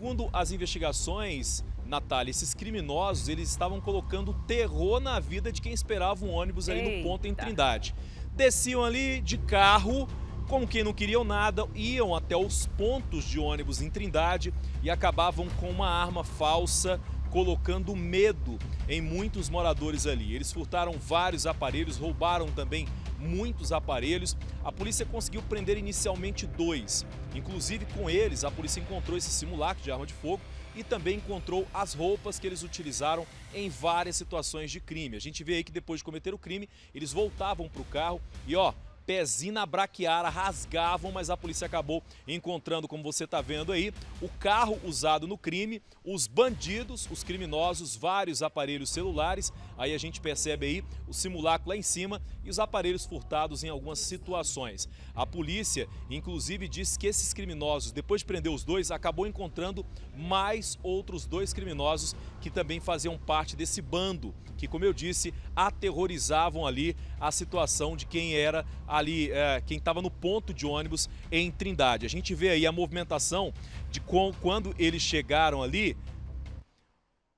Segundo as investigações, Natália, esses criminosos eles estavam colocando terror na vida de quem esperava um ônibus ali Eita. no ponto em Trindade. Desciam ali de carro, como quem não queriam nada, iam até os pontos de ônibus em Trindade e acabavam com uma arma falsa, colocando medo em muitos moradores ali. Eles furtaram vários aparelhos, roubaram também muitos aparelhos. A polícia conseguiu prender inicialmente dois. Inclusive, com eles, a polícia encontrou esse simulacro de arma de fogo e também encontrou as roupas que eles utilizaram em várias situações de crime. A gente vê aí que depois de cometer o crime, eles voltavam para o carro e, ó, pezina braquiara, rasgavam, mas a polícia acabou encontrando, como você está vendo aí, o carro usado no crime, os bandidos, os criminosos, vários aparelhos celulares. Aí a gente percebe aí o simulacro lá em cima e os aparelhos furtados em algumas situações. A polícia, inclusive, disse que esses criminosos, depois de prender os dois, acabou encontrando mais outros dois criminosos que também faziam parte desse bando, que, como eu disse, aterrorizavam ali a situação de quem era a ali é, quem estava no ponto de ônibus em Trindade. A gente vê aí a movimentação de com, quando eles chegaram ali,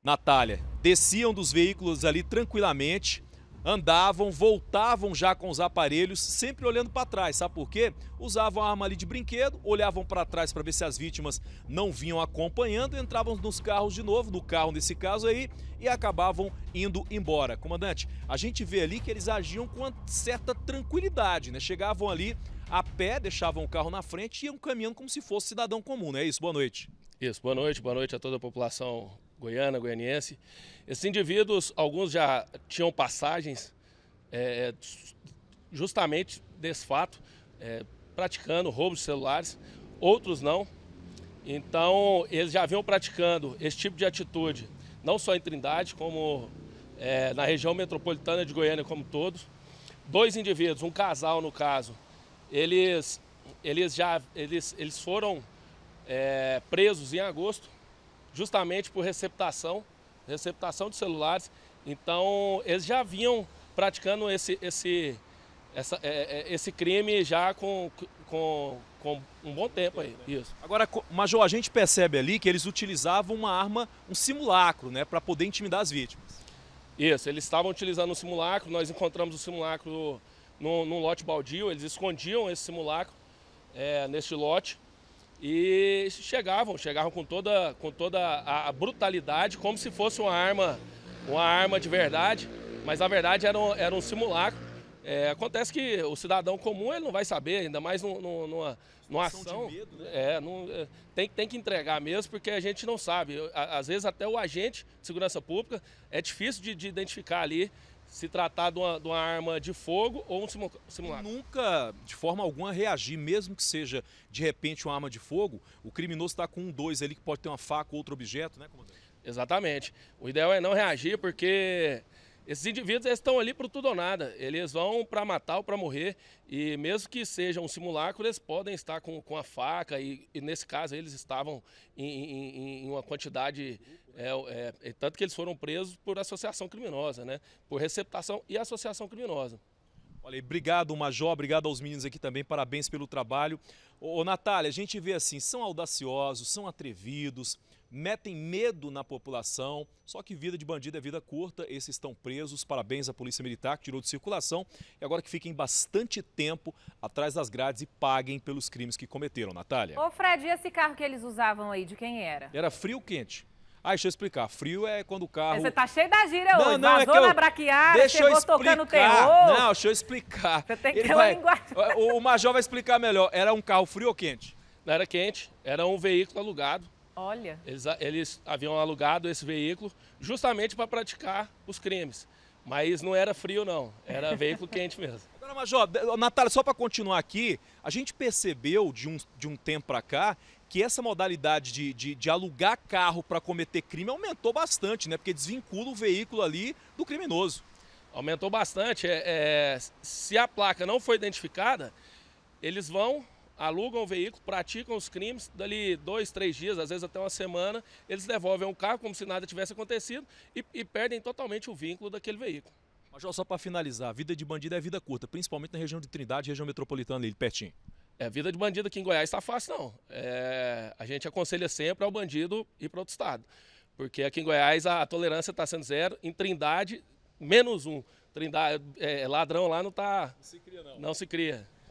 Natália, desciam dos veículos ali tranquilamente, andavam, voltavam já com os aparelhos, sempre olhando para trás, sabe por quê? Usavam a arma ali de brinquedo, olhavam para trás para ver se as vítimas não vinham acompanhando, entravam nos carros de novo, no carro nesse caso aí, e acabavam indo embora. Comandante, a gente vê ali que eles agiam com uma certa tranquilidade, né? Chegavam ali a pé, deixavam o carro na frente e iam caminhando como se fosse cidadão comum, né? É isso, boa noite. Isso, boa noite, boa noite a toda a população goiana, goianiense. Esses indivíduos, alguns já tinham passagens é, é justamente desse fato, é, praticando roubo de celulares, outros não. Então, eles já vinham praticando esse tipo de atitude, não só em Trindade, como é, na região metropolitana de Goiânia como todos. Dois indivíduos, um casal no caso, eles, eles já eles, eles foram é, presos em agosto, justamente por receptação, receptação de celulares. Então, eles já vinham praticando esse, esse, essa, é, é esse crime já com, com, com um bom tempo aí. Isso. Agora, Major, a gente percebe ali que eles utilizavam uma arma, um simulacro, né, para poder intimidar as vítimas. Isso, eles estavam utilizando um simulacro, nós encontramos o simulacro no num lote baldio, eles escondiam esse simulacro é, neste lote e chegavam, chegavam com toda, com toda a brutalidade, como se fosse uma arma, uma arma de verdade, mas na verdade era um, era um simulacro. É, acontece que o cidadão comum ele não vai saber, ainda mais no, no, numa, numa ação. Medo, né? é, num, é, tem, tem que entregar mesmo, porque a gente não sabe. Às vezes até o agente de segurança pública é difícil de, de identificar ali se tratar de uma, de uma, arma de fogo ou um simulacro. Nunca, de forma alguma, reagir, mesmo que seja de repente uma arma de fogo, o criminoso está com um dois ali que pode ter uma faca ou outro objeto, né, comandante? Exatamente. O ideal é não reagir porque esses indivíduos estão ali para tudo ou nada, eles vão para matar ou para morrer, e mesmo que seja um simulacro, eles podem estar com, com a faca, e, e nesse caso eles estavam em, em, em uma quantidade, é, é, tanto que eles foram presos por associação criminosa, né? por receptação e associação criminosa. Olha, obrigado, Major, obrigado aos meninos aqui também, parabéns pelo trabalho. Ô, Natália, a gente vê assim, são audaciosos, são atrevidos, metem medo na população. Só que vida de bandido é vida curta, esses estão presos. Parabéns à Polícia Militar que tirou de circulação e agora que fiquem bastante tempo atrás das grades e paguem pelos crimes que cometeram, Natália. Ô Fred, e esse carro que eles usavam aí, de quem era? Era frio ou quente? Ah, deixa eu explicar. Frio é quando o carro. Você tá cheio da gíria não, hoje. Não, é Vazou é que eu... braquiária, deixa chegou eu explicar. tocando terror. Não, deixa eu explicar. Você tem que ter uma vai... linguagem. o Major vai explicar melhor. Era um carro frio ou quente? Não era quente, era um veículo alugado Olha. Eles, eles haviam alugado esse veículo justamente para praticar os crimes. Mas não era frio, não. Era veículo quente mesmo. Agora, Major, Natália, só para continuar aqui, a gente percebeu de um, de um tempo para cá que essa modalidade de, de, de alugar carro para cometer crime aumentou bastante, né? Porque desvincula o veículo ali do criminoso. Aumentou bastante. É, é, se a placa não foi identificada, eles vão alugam o veículo, praticam os crimes, dali dois, três dias, às vezes até uma semana, eles devolvem o carro como se nada tivesse acontecido e, e perdem totalmente o vínculo daquele veículo. Major, só para finalizar, a vida de bandido é vida curta, principalmente na região de Trindade, região metropolitana ali, pertinho. É, vida de bandido aqui em Goiás está fácil, não. É, a gente aconselha sempre ao bandido ir para outro estado. Porque aqui em Goiás a, a tolerância está sendo zero, em Trindade, menos um. Trindade, é, é ladrão lá não está. Não se cria, não. Não se cria.